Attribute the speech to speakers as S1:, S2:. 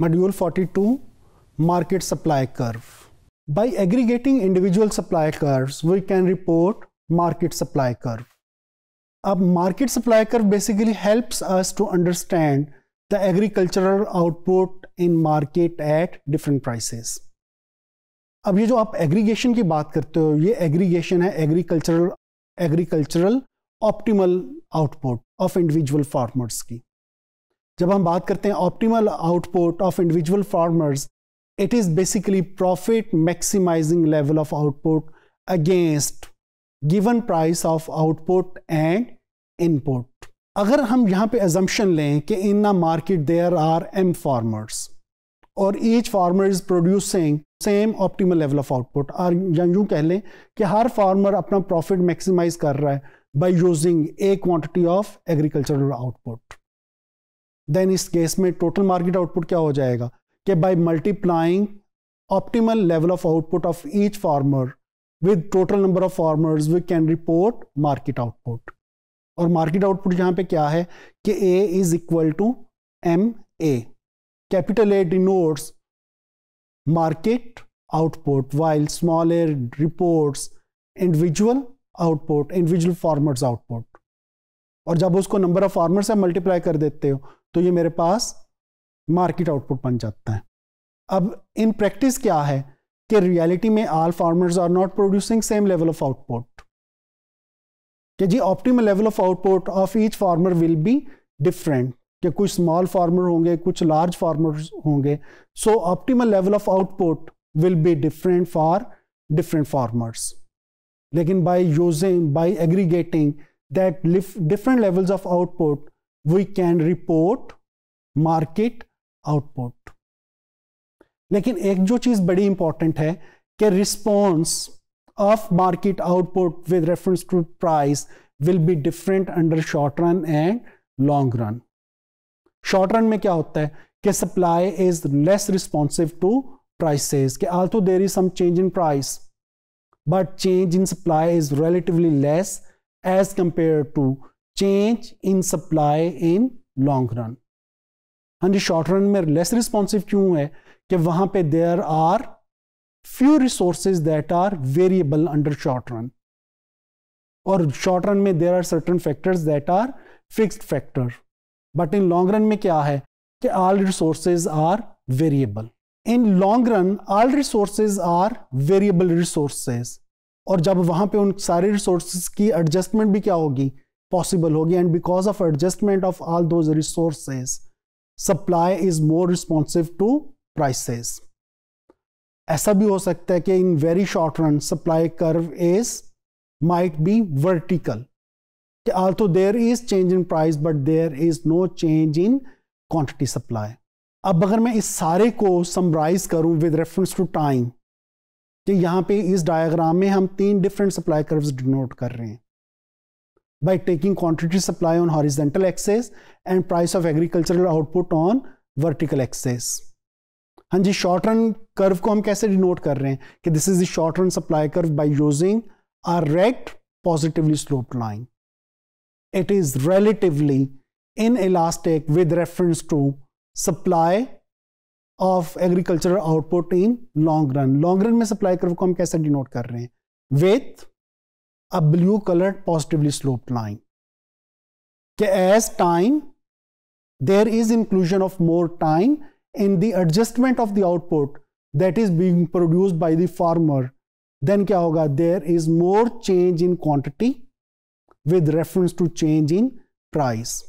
S1: Module 42 market supply curve by aggregating individual supply curves we can report market supply curve अब market supply curve basically helps us to understand the agricultural output in market at different prices अब ये जो आप aggregation की बात करते हो ये एग्रीगेशन है agricultural agricultural optimal output of individual farmers की जब हम बात करते हैं optimal output of individual farmers it is basically profit maximizing level of output against given price of output and input अगर हम यहाँ पे एजम्पन लें कि in the market there are M farmers और each farmer is producing same optimal level of output और यूँ कह लें कि हर फार्मर अपना प्रॉफिट मैक्सिमाइज कर रहा है by using a quantity of agricultural output then इस केस में टोटल मार्केट आउटपुट क्या हो जाएगा कि by multiplying optimal level of output of each farmer with total number of farmers we can report market output और market output यहां पे क्या है कि A is equal to M A capital A denotes market output while small a report individual output individual farmers output और जब उसको number of farmer से मल्टीप्लाई कर देते हो तो ये मेरे पास मार्केट आउटपुट बन जाता है अब इन प्रैक्टिस क्या है कि रियलिटी में all farmers are not producing same level of output कि जी optimal level of output of each farmer will be different कि कुछ स्मॉल फार्मर होंगे कुछ लार्ज फार्मर होंगे so optimal level of output will be different for different farmers लेकिन by using by aggregating that different levels of output we can report market output लेकिन एक जो चीज बड़ी इंपॉर्टेंट है कि response of market output with reference to price will be different under short run and long run short run में क्या होता है कि supply is less responsive to prices कि also there is some change in price but change in supply is relatively less as compare to change in supply in long run हाँ जी short run में less responsive क्यों है कि वहां पे there are few resource that are variable under short run और short run में there are certain factors that are fixed factor but in long run में क्या है कि all resources are variable in long run all resources are variable resources और जब वहां पे उन सारे रिसोर्सेज की एडजस्टमेंट भी क्या होगी पॉसिबल होगी and because of adjustment of all दो resources supply is more responsive to prices ऐसा भी हो सकता है कि in very short run supply curve is might be vertical all तो there is change in price but there is no change in quantity supply अब अगर मैं इस सारे को समराइज करूं विद रेफरेंस टू टाइम कि यहां पे इस डायग्राम में हम तीन डिफरेंट सप्लाई कर्व्स डिनोट कर रहे हैं by taking quantity supply on horizontal axis and price of agricultural output on vertical axis. हाँ जी short run curve को हम कैसे denote कर रहे हैं कि this is the short run supply curve by using a direct positively sloped line. it is relatively inelastic with reference to supply of agricultural output in long run long run में supply curve को हम कैसे denote कर रहे हैं with a blue colored positively sloped line. As time, there is inclusion of more time in the adjustment of the output that is being produced by the farmer. Then kya hoga? There is more change in quantity with reference to change in price.